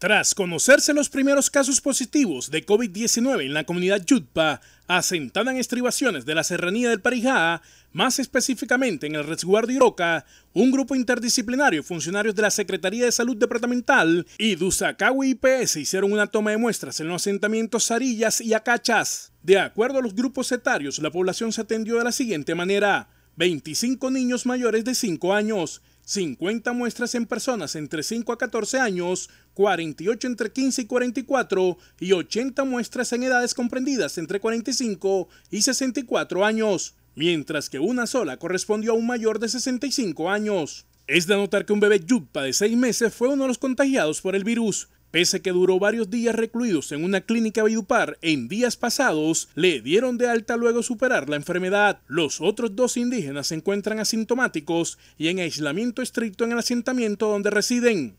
Tras conocerse los primeros casos positivos de COVID-19 en la comunidad Yutpa, asentada en estribaciones de la serranía del Parijá, más específicamente en el resguardo Iroca, un grupo interdisciplinario funcionarios de la Secretaría de Salud Departamental y Dusacawi IPS hicieron una toma de muestras en los asentamientos Sarillas y Acachas. De acuerdo a los grupos etarios, la población se atendió de la siguiente manera. 25 niños mayores de 5 años, 50 muestras en personas entre 5 a 14 años, 48 entre 15 y 44 y 80 muestras en edades comprendidas entre 45 y 64 años, mientras que una sola correspondió a un mayor de 65 años. Es de notar que un bebé yupa de 6 meses fue uno de los contagiados por el virus, Pese que duró varios días recluidos en una clínica Vidupar, en días pasados le dieron de alta luego superar la enfermedad. Los otros dos indígenas se encuentran asintomáticos y en aislamiento estricto en el asentamiento donde residen.